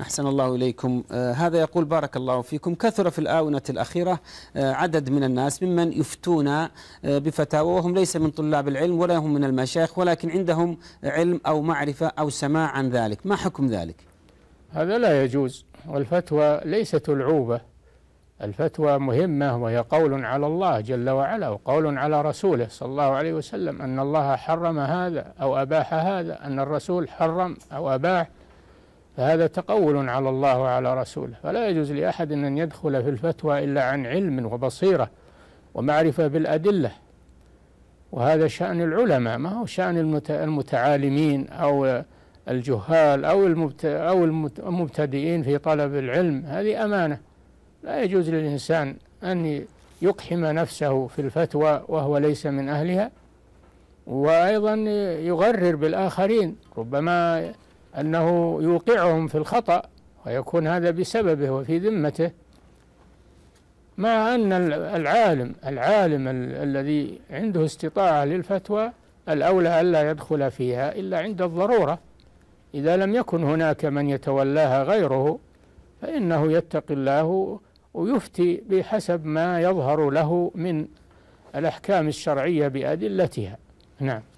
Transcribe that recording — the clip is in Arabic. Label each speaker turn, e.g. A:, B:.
A: أحسن الله إليكم آه هذا يقول بارك الله فيكم كثر في الآونة الأخيرة آه عدد من الناس ممن يفتون آه بفتاوى وهم ليس من طلاب العلم ولا هم من المشايخ ولكن عندهم علم أو معرفة أو سماع عن ذلك ما حكم ذلك هذا لا
B: يجوز والفتوى ليست العوبة الفتوى مهمة وهي قول على الله جل وعلا وقول على رسوله صلى الله عليه وسلم أن الله حرم هذا أو أباح هذا أن الرسول حرم أو أباح فهذا تقول على الله وعلى رسوله فلا يجوز لأحد أن يدخل في الفتوى إلا عن علم وبصيرة ومعرفة بالأدلة وهذا شأن العلماء ما هو شأن المتعالمين أو الجهال أو أو المبتدئين في طلب العلم هذه أمانة لا يجوز للإنسان أن يقحم نفسه في الفتوى وهو ليس من أهلها وأيضا يغرر بالآخرين ربما أنه يوقعهم في الخطأ ويكون هذا بسببه وفي ذمته مع أن العالم العالم ال الذي عنده استطاعة للفتوى الأولى ألا يدخل فيها إلا عند الضرورة إذا لم يكن هناك من يتولاها غيره فإنه يتقي الله ويفتي بحسب ما يظهر له من الأحكام الشرعية بأدلتها نعم